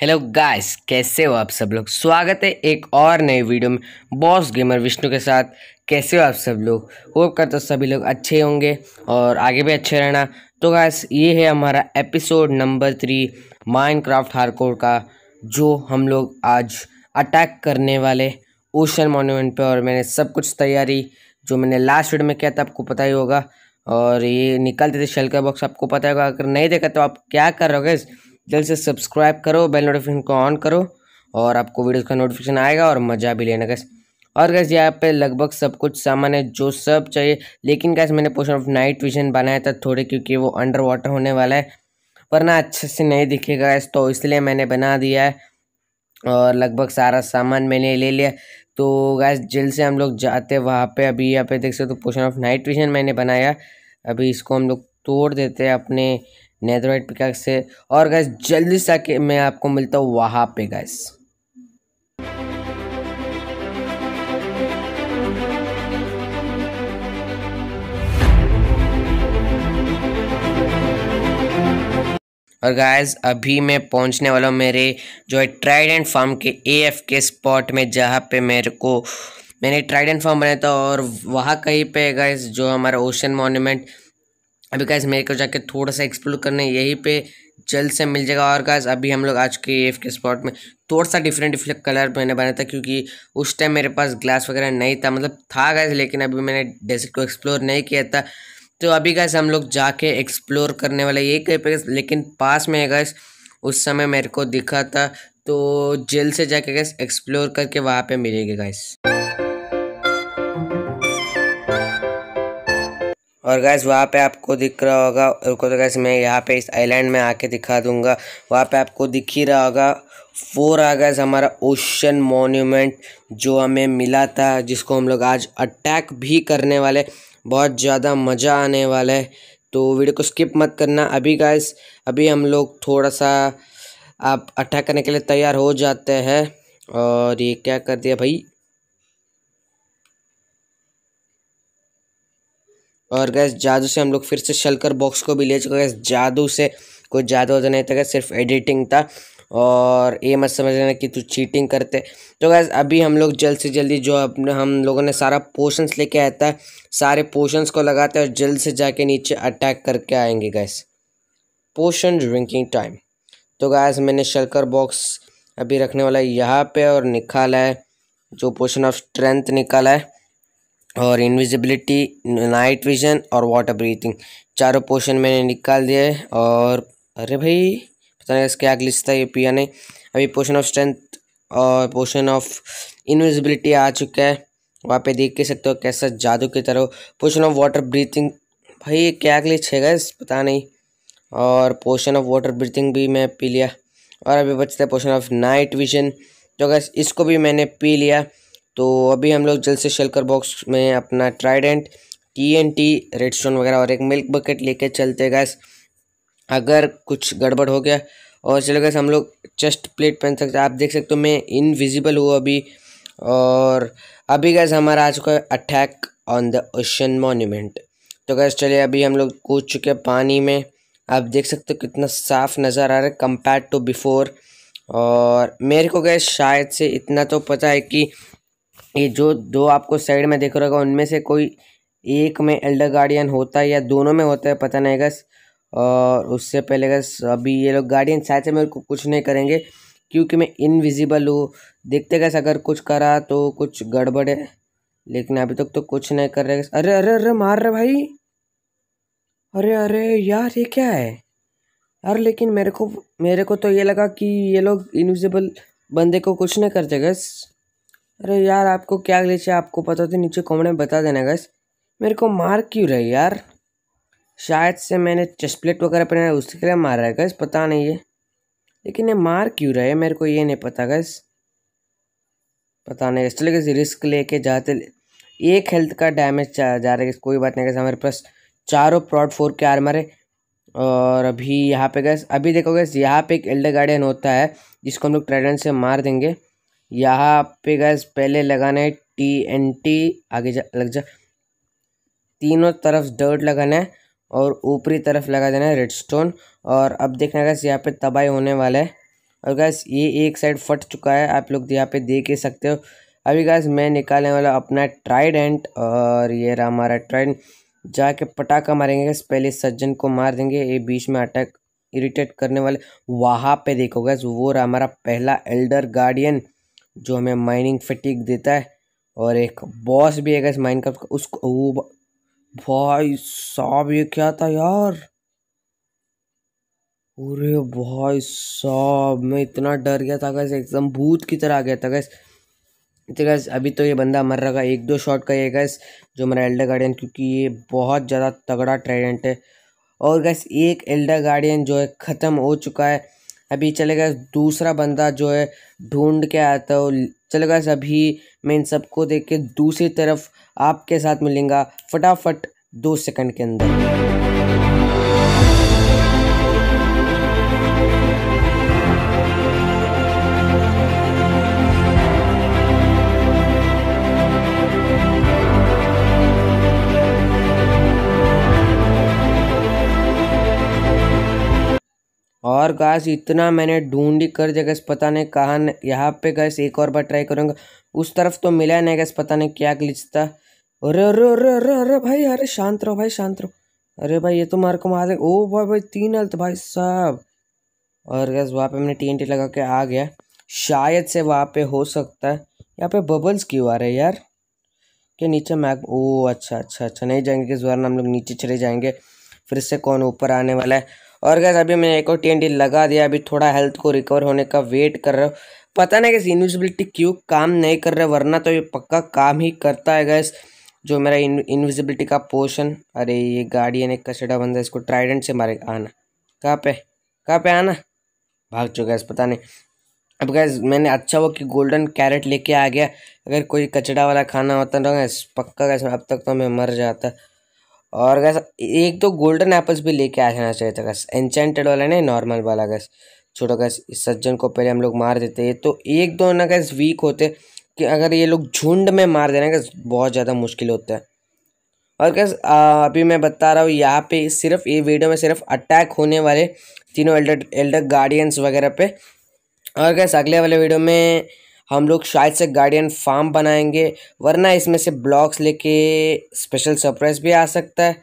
hello guys कैसे हो आप सब लोग स्वागत है एक और नए वीडियो में बॉस गेमर विष्णु के साथ कैसे हो आप सब लोग होप कर तो सभी लोग अच्छे होंगे और आगे भी अच्छे रहना तो गाइस ये है हमारा episode number three Minecraft hardcore का जो हम लोग आज अटैक करने वाले ओशन मोन्यूमेंट पे और मैंने सब कुछ तैयारी जो मैंने लास्ट वीडियो में किया था आपको पता ही होगा और ये निकलते थे शेल का बॉक्स आपको पता होगा अगर नहीं देखा तो आप क्या कर रहे हो गैस जल्द से सब्सक्राइब करो बेल नोटिफिकेशन को ऑन करो और आपको वीडियोस का नोटिफिकेशन आएगा और मज़ा भी लेना गैस और गैस यहाँ पे लगभग सब कुछ सामान है जो सब चाहिए लेकिन गैस मैंने पोर्शन ऑफ नाइट विजन बनाया था थोड़े क्योंकि वो अंडर वाटर होने वाला है वरना अच्छे से नहीं दिखेगा गैस तो इसलिए मैंने बना दिया है और लगभग सारा सामान मैंने ले लिया तो गैस जल्द से हम लोग जाते वहाँ पे अभी यहाँ पे देख सकते हो तो पोर्शन ऑफ नाइट विजन मैंने बनाया अभी इसको हम लोग तोड़ देते हैं अपने नेदरवाइट पिकाक से और गैस जल्दी से आके मैं आपको मिलता हूँ वहाँ पे गैस और गाइस अभी मैं पहुंचने वाला हूँ मेरे जो है ट्राइडेंट फार्म के ए एफ के स्पॉट में जहाँ पे मेरे को मैंने ट्राइडेंट फार्म बनाया था और वहाँ कहीं पे गाइस जो हमारा ओशन मॉन्यूमेंट अभी गैस मेरे को जाके थोड़ा सा एक्सप्लोर करने यहीं पे जल्द से मिल जाएगा और गैस अभी हम लोग आज के एफ के स्पॉट में थोड़ा सा डिफरेंट डिफरेंट कलर मैंने बनाया था क्योंकि उस टाइम मेरे पास ग्लास वगैरह नहीं था मतलब था गैस लेकिन अभी मैंने डेजर्ट को एक्सप्लोर नहीं किया था तो अभी गैस हम लोग जाके एक्सप्लोर करने वाले यही कहीं पे लेकिन पास में गैस उस समय मेरे को दिखा था तो जल्द से जाके गैस एक्सप्लोर करके वहाँ पर मिलेगी गैस और गैस वहाँ पे आपको दिख रहा होगा रुको तो गैस मैं यहाँ पे इस आइलैंड में आके दिखा दूंगा वहाँ पे आपको दिख ही रहा होगा फोर आ गैस हमारा ओशन मोन्यूमेंट जो हमें मिला था जिसको हम लोग आज अटैक भी करने वाले बहुत ज़्यादा मज़ा आने वाला है तो वीडियो को स्किप मत करना अभी गैस अभी हम लोग थोड़ा सा आप अटैक करने के लिए तैयार हो जाते हैं और ये क्या कर दिया भाई और गैस जादू से हम लोग फिर से शलकर बॉक्स को भी ले चुके गैस जादू से कोई जादू वादू नहीं था गैस सिर्फ एडिटिंग था और ये मत समझ लेना कि तू चीटिंग करते तो गैस अभी हम लोग जल्द से जल्दी जो अपने हम लोगों ने सारा पोशंस लेके आया था सारे पोशंस को लगाते हैं और जल्द से जाके नीचे अटैक करके आएंगे गैस पोशन ड्रिंकिंग टाइम तो गैस मैंने शलकर बॉक्स अभी रखने वाला है यहाँ पर और निकाला है जो पोशन ऑफ स्ट्रेंथ निकाला है और इनविजिबिलिटी नाइट विजन और वाटर ब्रीथिंग चारों पोर्शन मैंने निकाल दिए और अरे भाई पता नहीं इसके आग लिस्ट था ये पिया ने अभी पोर्शन ऑफ स्ट्रेंथ और पोर्शन ऑफ इनविजिबिलिटी आ चुका है वहाँ पे देख के सकते हो कैसा जादू की तरह पोर्शन ऑफ वाटर ब्रीथिंग भाई ये क्या अगले है गैस पता नहीं और पोर्शन ऑफ वाटर ब्रीथिंग भी मैं पी लिया और अभी बचता है पोर्शन ऑफ नाइट विजन जो गैस इसको भी मैंने पी लिया तो अभी हम लोग जल्द से शेल्कर बॉक्स में अपना trident T N T redstone वगैरह और एक मिल्क बकेट लेके चलते गैस अगर कुछ गड़बड़ हो गया और चलो गैस हम लोग चेस्ट प्लेट पहन सकते हैं आप देख सकते हो मैं इनविजिबल हूँ अभी और अभी गैस हमारा आ चुका है attack on the ocean monument तो गैस चलिए अभी हम लोग कूद चुके हैं पानी में आप देख सकते हो कितना साफ नज़र आ रहा है कंपेयर टू बिफोर और मेरे को गैस शायद से इतना तो पता है कि ये जो दो आपको साइड में देख रहा होगा उनमें से कोई एक में एल्डर गार्डियन होता है या दोनों में होता है पता नहीं गस और उससे पहले गस अभी ये लोग गार्डियन शायद से मेरे को कुछ नहीं करेंगे क्योंकि मैं इनविजिबल हूँ देखते गस अगर कुछ करा तो कुछ गड़बड़ है लेकिन अभी तक तो, तो कुछ नहीं कर रहे अरे अरे अरे मार रहे भाई अरे अरे यार ये क्या है यार लेकिन मेरे को मेरे को तो ये लगा कि ये लोग इनविजिबल बंदे को कुछ नहीं करते गस अरे यार आपको क्या ग्लिच है आपको पता तो नीचे कमेंट में बता देना गैस मेरे को मार क्यों रहे यार शायद से मैंने चेस्ट प्लेट वगैरह पहना उसके लिए मार रहा है गैस पता नहीं है लेकिन ये मार क्यों रहे है मेरे को ये नहीं पता गैस पता नहीं चलो गैस रिस्क लेके जाते एक हेल्थ का डैमेज जा रहा है कोई बात नहीं गैस हमारे पास चारों प्रॉड फोर के आर्मर है और अभी यहाँ पे गैस अभी देखो गैस यहाँ पे एक एल्डर गार्डियन होता है जिसको हम लोग ट्रेडन से मार देंगे यहाँ पे गैस पहले लगाना है टी एन टी आगे जा लग जा तीनों तरफ डर्ट लगाना है और ऊपरी तरफ लगा देना है रेड स्टोन और अब देखना गैस यहाँ पे तबाही होने वाला है और गैस ये एक साइड फट चुका है आप लोग यहाँ पे देख ही सकते हो अभी गैस मैं निकालने वाला अपना ट्राइडेंट और ये रहा हमारा ट्राइड जाके पटाखा मारेंगे गैस पहले सज्जन को मार देंगे ये बीच में अटैक इरिटेट करने वाले वहाँ पे देखो गैस वो रहा हमारा पहला एल्डर गार्डियन जो हमें माइनिंग फटीक देता है और एक बॉस भी है इस माइनक्राफ्ट का उसको वो भाई साहब ये क्या था यार अरे भाई साहब मैं इतना डर गया था गैस एकदम भूत की तरह आ गया था गैस तो गैस अभी तो ये बंदा मर रहा एक दो शॉट का ये गैस जो मेरा एल्डर गार्डियन क्योंकि ये बहुत ज़्यादा तगड़ा ट्रेडेंट है और गैस एक एल्डर गार्डियन जो है ख़त्म हो चुका है अभी चलेगा दूसरा बंदा जो है ढूंढ के आता हो चलेगा अभी मैं इन सबको देख के दूसरी तरफ आपके साथ मिलेंगे फटाफट दो सेकंड के अंदर और गैस इतना मैंने ढूंढी कर जगह पता नहीं कहाँ यहाँ पे गैस एक और बार ट्राई करूँगा उस तरफ तो मिला नहीं गैस पता नहीं क्या ग्लिच था अरे अरे अरे अरे अरे भाई अरे शांत रहो भाई शांत रहो अरे भाई ये तो मार को मार ओ भाई भाई तीन हल्त भाई साहब और गैस वहाँ पे मैंने टी लगा के आ गया शायद से वहाँ पे हो सकता है यहाँ पे बबल्स क्यों आ रहे हैं यार के नीचे मैग ओ अच्छा अच्छा अच्छा नहीं जाएंगे किस बार हम लोग नीचे चले जाएंगे फिर से कौन ऊपर आने वाला है और गैस अभी मैंने एक और टी लगा दिया अभी थोड़ा हेल्थ को रिकवर होने का वेट कर रहा हूँ पता नहीं गैस इन्विजिबिलिटी क्यों काम नहीं कर रहा वरना तो ये पक्का काम ही करता है गैस जो मेरा इन्विजिबिलिटी का पोर्शन अरे ये गार्डियन एक कचड़ा बंदा इसको ट्राइडेंट से मारे आना कहाँ पे कहाँ पे आना भाग चुका है पता नहीं अब गैस मैंने अच्छा वो कि गोल्डन कैरेट लेके आ गया अगर कोई कचड़ा वाला खाना होता ना गैस पक्का गैस अब तक तो मैं मर जाता और गैस एक तो गोल्डन एप्पल्स भी लेके आ जाना चाहिए था गैस एनचेंटेड वाला नहीं नॉर्मल वाला गैस छोटा गैस इस सज्जन को पहले हम लोग मार देते हैं तो एक दो ना गैस वीक होते कि अगर ये लोग झुंड में मार देना गैस बहुत ज़्यादा मुश्किल होता है और गैस अभी मैं बता रहा हूँ यहाँ पे सिर्फ ये वीडियो में सिर्फ अटैक होने वाले तीनों एल्डर एल्डर गार्डियंस वगैरह पे और गैस अगले वाले वीडियो में हम लोग शायद से गार्डियन फार्म बनाएंगे वरना इसमें से ब्लॉक्स लेके स्पेशल सरप्राइज भी आ सकता है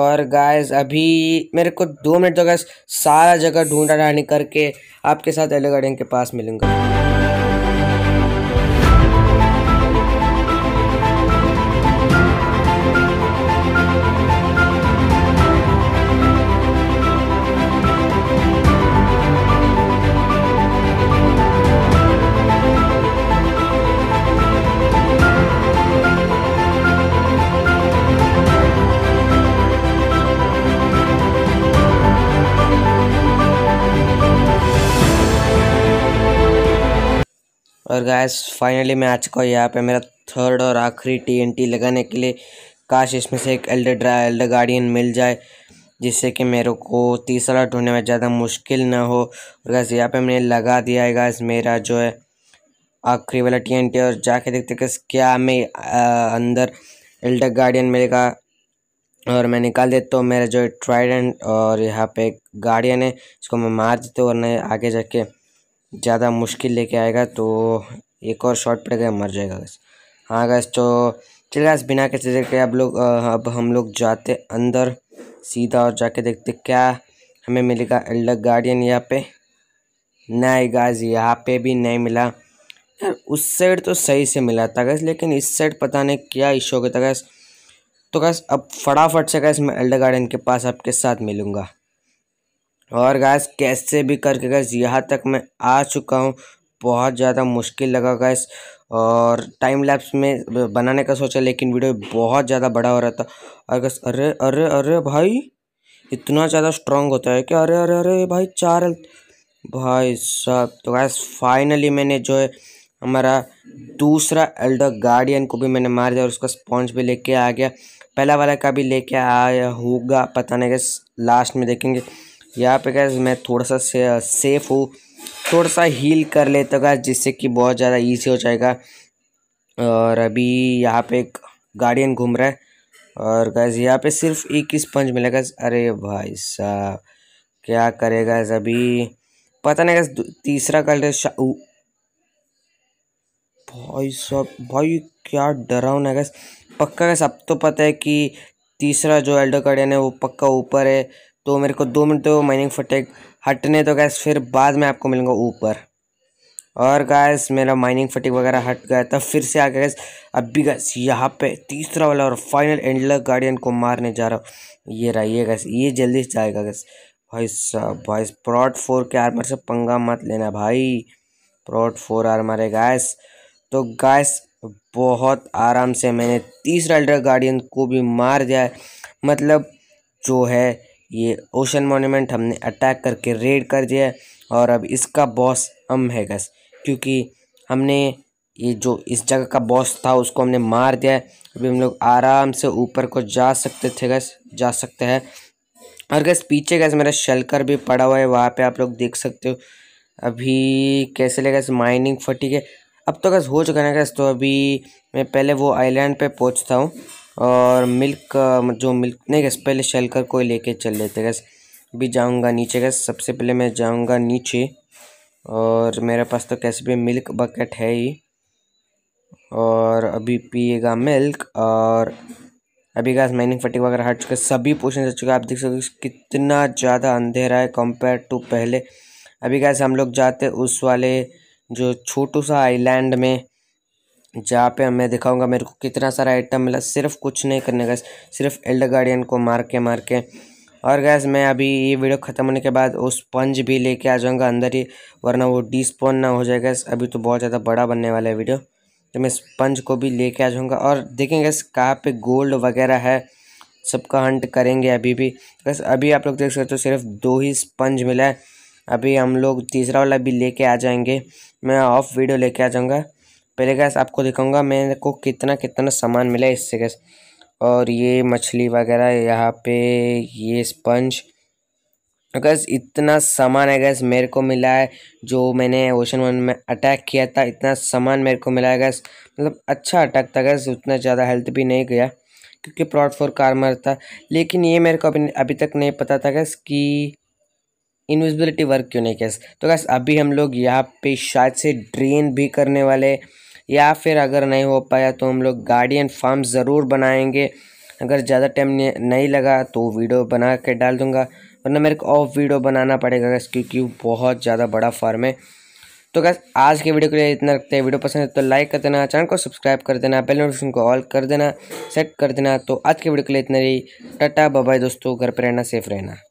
और गाइस अभी मेरे को दो मिनट तो गाइस सारा जगह ढूंढा ढाँढी करके आपके साथ एलो गार्डियन के पास मिलूंगा और गैस फाइनली मैं आ चुका हूँ यहाँ पे मेरा थर्ड और आखिरी टीएनटी लगाने के लिए काश इसमें से एक एल्डर ड्रा एल्डर गार्डियन मिल जाए जिससे कि मेरे को तीसरा ढूंढने में ज़्यादा मुश्किल ना हो और गैस यहाँ पे मैंने लगा दिया है गैस मेरा जो है आखिरी वाला टी एन टी और जाके देखते कि क्या मैं अंदर एल्डर गार्डियन मिलेगा और मैं निकाल देता हूँ मेरा जो ट्राइडेंट और यहाँ पे गार्डियन है इसको मैं मार देता हूँ वरना आगे जाके ज़्यादा मुश्किल लेके आएगा तो एक और शॉट पड़ेगा मर जाएगा बस हाँ गैस तो चल गया बिना किसी देख के अब लोग अब हम लोग जाते अंदर सीधा और जाके देखते क्या हमें मिलेगा एल्डर गार्डियन यहाँ पे नहीं गैस यहाँ पे भी नहीं मिला यार उस साइड तो सही से मिला था गैस लेकिन इस साइड पता नहीं क्या इशू हो गया था गैस तो गैस अब फटाफट से गैस मैं एल्डर गार्डियन के पास आपके साथ मिलूँगा और गैस कैसे भी करके गैस यहाँ तक मैं आ चुका हूँ बहुत ज़्यादा मुश्किल लगा गैस और टाइम लैप्स में बनाने का सोचा लेकिन वीडियो बहुत ज़्यादा बड़ा हो रहा था और गैस अरे अरे अरे भाई इतना ज़्यादा स्ट्रांग होता है कि अरे अरे अरे भाई चार भाई साहब तो गैस फाइनली मैंने जो है हमारा दूसरा एल्डर गार्डियन को भी मैंने मार दिया और उसका स्पॉन्ज भी लेके आ गया पहला वाला का भी लेके आया होगा पता नहीं गैस लास्ट में देखेंगे यहाँ पे गैस मैं थोड़ा सा से, सेफ हूँ थोड़ा सा हील कर लेता गैस जिससे कि बहुत ज़्यादा ईजी हो जाएगा और अभी यहाँ पे एक गार्डियन घूम रहा है और गैस यहाँ पे सिर्फ एक ही स्पंज मिलेगा अरे भाई साहब क्या करेगा अभी पता नहीं गैस तीसरा कल भाई साहब भाई क्या ना गैस पक्का गैस अब तो पता है कि तीसरा जो एल्डो गार्डियन है वो पक्का ऊपर है तो मेरे को दो मिनट तो माइनिंग फटेक हटने तो गैस फिर बाद में आपको मिलूंगा ऊपर और गैस मेरा माइनिंग फटिक वगैरह हट गया तब फिर से आ गया गैस अभी गैस यहाँ पे तीसरा वाला और फाइनल एंडलर गार्डियन को मारने जा रहा हूँ ये रहिए गैस ये जल्दी से जाएगा गैस भाई साहब भाई प्रॉड फोर के आर्मर से पंगा मत लेना भाई प्रॉड फोर आर्मर है गैस तो गैस बहुत आराम से मैंने तीसरा एल्डर गार्डियन को भी मार दिया मतलब जो है ये ओशन मोन्यूमेंट हमने अटैक करके रेड कर दिया और अब इसका बॉस हम है गस क्योंकि हमने ये जो इस जगह का बॉस था उसको हमने मार दिया है अभी हम लोग आराम से ऊपर को जा सकते थे गस जा सकते हैं और गैस पीछे गैस मेरा शलकर भी पड़ा हुआ है वहाँ पे आप लोग देख सकते हो अभी कैसे ले गैस माइनिंग फटी के अब तो गैस हो चुका ना गैस तो अभी मैं पहले वो आइलैंड पे पहुँचता हूँ और मिल्क का जो मिल्क नहीं गैस पहले शेलकर को लेके चल लेते गैस भी जाऊंगा नीचे गैस सबसे पहले मैं जाऊंगा नीचे और मेरे पास तो कैसे भी मिल्क बकेट है ही और अभी पिएगा मिल्क और अभी गैस माइनिंग फटिक वगैरह हट चुके सभी पोषण हट चुके आप देख सकते हो कितना ज़्यादा अंधेरा है कंपेयर टू पहले अभी गैस हम लोग जाते उस वाले जो छोटू सा आइलैंड में जहाँ पे मैं दिखाऊंगा मेरे को कितना सारा आइटम मिला सिर्फ कुछ नहीं करने का सिर्फ एल्ड गार्डियन को मार के मार के और गैस मैं अभी ये वीडियो ख़त्म होने के बाद उस पंज भी लेके आ जाऊँगा अंदर ही वरना वो डिस्पोन ना हो जाए गैस अभी तो बहुत ज़्यादा बड़ा बनने वाला है वीडियो तो मैं स्पंज को भी लेके आ जाऊँगा और देखेंगे गैस कहाँ पे गोल्ड वगैरह है सबका हंट करेंगे अभी भी बस अभी आप लोग देख सकते हो तो सिर्फ दो ही स्पंज मिला है अभी हम लोग तीसरा वाला भी लेके आ जाएंगे मैं ऑफ वीडियो लेके आ जाऊँगा पहले गैस आपको दिखाऊंगा मेरे को कितना कितना सामान मिला इससे गैस और ये मछली वगैरह यहाँ पे ये स्पंज गैस तो इतना सामान है गैस मेरे को मिला है जो मैंने ओशन वन में अटैक किया था इतना सामान मेरे को मिला है गैस मतलब अच्छा अटैक था गैस उतना ज़्यादा हेल्थ भी नहीं गया क्योंकि प्रॉट फोर कारमर था लेकिन ये मेरे को अभी अभी तक नहीं पता था गैस कि इनविजिबिलिटी वर्क क्यों नहीं गैस तो गैस अभी हम लोग यहाँ पे शायद से ड्रेन भी करने वाले या फिर अगर नहीं हो पाया तो हम लोग गार्डियन फार्म ज़रूर बनाएंगे अगर ज़्यादा टाइम नहीं लगा तो वीडियो बना के डाल दूँगा वरना मेरे को ऑफ वीडियो बनाना पड़ेगा गैस क्योंकि बहुत ज़्यादा बड़ा फार्म है तो गैस आज के वीडियो के लिए इतना रखते हैं वीडियो पसंद है तो लाइक कर देना चैनल को सब्सक्राइब कर देना बेल नोटिफिकेशन को ऑल कर देना सेट कर देना तो आज के वीडियो के लिए इतना ही टाटा बाय दोस्तों घर पर रहना सेफ रहना